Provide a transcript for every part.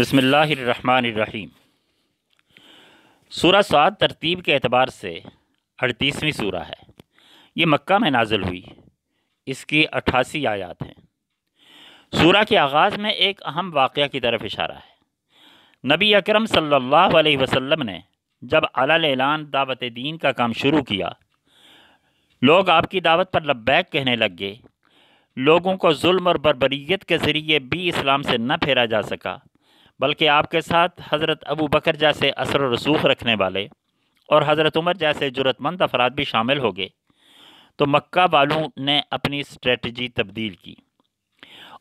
बसमीम सूरा सात तरतीब के अतबार से अड़तीसवीं सूरा है ये मक्का में नाजिल हुई इसकी अट्ठासी आयात हैं सूरा के आगाज़ में एक अहम वाक़ की तरफ इशारा है नबी अकरम सल्लल्लाहु अलैहि वसल्लम ने जब अलान दावत दीन का काम शुरू किया लोग आपकी दावत पर लब्बैक कहने लग गए लोगों को जुल्म और बरबरीत के ज़रिए भी इस्लाम से न फेरा जा सका बल्कि आपके साथ हज़रत अबू बकर जैसे असर रसूख रखने वाले और हज़रत उमर जैसे ज़रूरतमंद अफराद भी शामिल हो गए तो मक्का वालों ने अपनी स्ट्रेटजी तब्दील की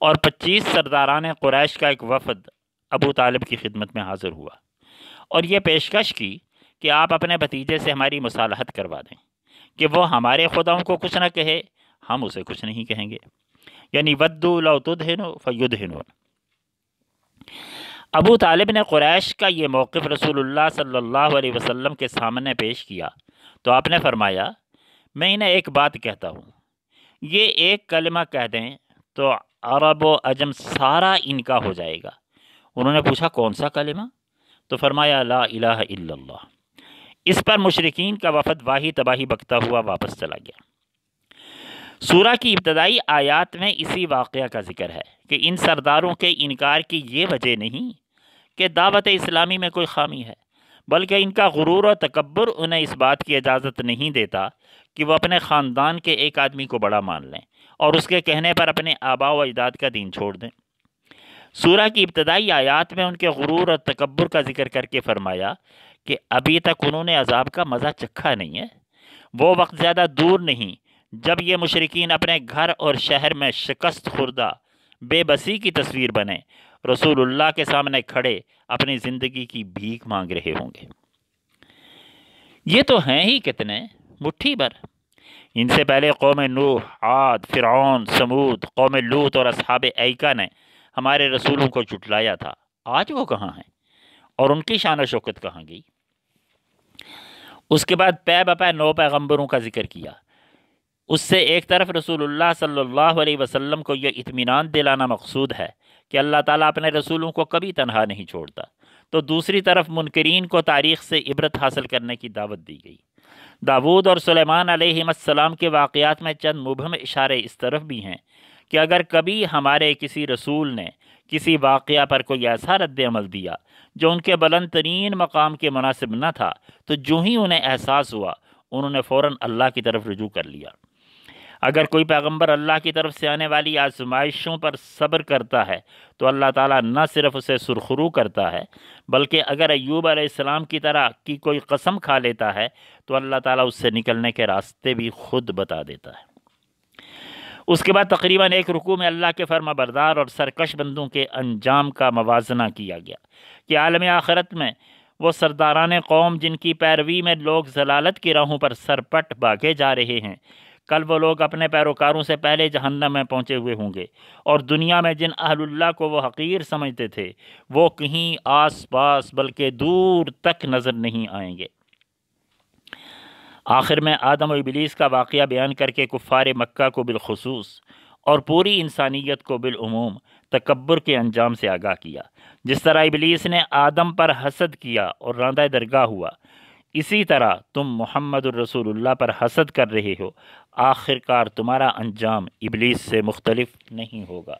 और 25 सरदारान क्रैश का एक वफद अबू तालब की खिदमत में हाज़िर हुआ और ये पेशकश की कि आप अपने भतीजे से हमारी मसालहत करवा दें कि वह हमारे खुदाओं को कुछ ना कहे हम उसे कुछ नहीं कहेंगे यानी वद्दू लौतुद हिनो फयुद हिनो अबू तालिब ने क्रैश का ये मौक़ रसूलुल्लाह सल्लल्लाहु अलैहि वसल्लम के सामने पेश किया तो आपने फरमाया मैं इन्हें एक बात कहता हूँ ये एक कलमा कह दें तो अरब व अजम सारा इनका हो जाएगा उन्होंने पूछा कौन सा कलमा तो फरमाया ला इलाह इल्लल्लाह इस पर मुशरकिन का वफद वाही तबाही बकता हुआ वापस चला गया सूरा की इब्तदाई आयात में इसी वाक़ का जिक्र है कि इन सरदारों के इनकार की ये वजह नहीं कि दावत इस्लामी में कोई खामी है बल्कि इनका गुरूर और तकबर उन्हें इस बात की इजाज़त नहीं देता कि वह अपने ख़ानदान के एक आदमी को बड़ा मान लें और उसके कहने पर अपने आबा व अजदाद का दिन छोड़ दें सूर्य की इब्तदाई आयात में उनके गुरूर और तकबर का जिक्र करके फरमाया कि अभी तक उन्होंने अजाब का मज़ा चखा नहीं है वो वक्त ज़्यादा दूर नहीं जब ये मशरकिन अपने घर और शहर में शिकस्त खुर्दा बेबसी की तस्वीर बने रसूलुल्लाह के सामने खड़े अपनी ज़िंदगी की भीख मांग रहे होंगे ये तो हैं ही कितने मुट्ठी भर इनसे पहले कौम नूह आद फ़िरौन समूद कौम लूत और असहाब ऐका ने हमारे रसूलों को चुटलाया था आज वो कहाँ हैं और उनकी शान शौकत कहाँ गई उसके बाद पै बपै नौ पैगम्बरों का जिक्र किया उससे एक तरफ रसूलुल्लाह सल्लल्लाहु अलैहि वसल्लम को यह इत्मीनान दिलाना मकसूद है कि अल्लाह ताला अपने रसूलों को कभी तनहा नहीं छोड़ता तो दूसरी तरफ मुनकरीन को तारीख़ से इबरत हासिल करने की दावत दी गई दाऊद और सलेमान अलैहिस्सलाम के वाक़ात में चंद मुबहम इशारे इस तरफ भी हैं कि अगर कभी हमारे किसी रसूल ने किसी वाक़ पर कोई ऐसा रद्दमल दिया जो उनके बुलंद तरीन मकाम के मुनासिब न था तो जो ही उन्हें एहसास हुआ उन्होंने फ़ौर अल्लाह की तरफ रजू कर लिया अगर कोई पैगंबर अल्लाह की तरफ से आने वाली आजमाइशों पर सब्र करता है तो अल्लाह ताला न सिर्फ उसे सुरखरू करता है बल्कि अगर अयूब आसमाम की तरह की कोई कसम खा लेता है तो अल्लाह ताला उससे निकलने के रास्ते भी खुद बता देता है उसके बाद तकरीबन एक रुकू में अल्लाह के फर्मा बरदार और सरकश बंदों के अंजाम का मवाजना किया गया कि आलम आखरत में वो सरदारान कौम जिनकी पैरवी में लोग जलालत की राहों पर सरपट भागे जा रहे हैं कल वो लोग अपने पैरोकारों से पहले जहन्नम में पहुँचे हुए होंगे और दुनिया में जिन अहलुल्ला को वो हकीर समझते थे वो कहीं आस पास बल्कि दूर तक नज़र नहीं आएंगे आखिर में आदम और इबलीस का वाक़ बयान करके कुफ़ार मक्का को बिलखसूस और पूरी इंसानियत को बिलूम तकबर के अंजाम से आगाह किया जिस तरह इबलीस ने आदम पर हसद किया और रांदा दरगाह हुआ इसी तरह तुम मोहम्मद रसूलुल्लाह पर हसद कर रहे हो आखिरकार तुम्हारा अंजाम इबलीस से मुख्तलफ नहीं होगा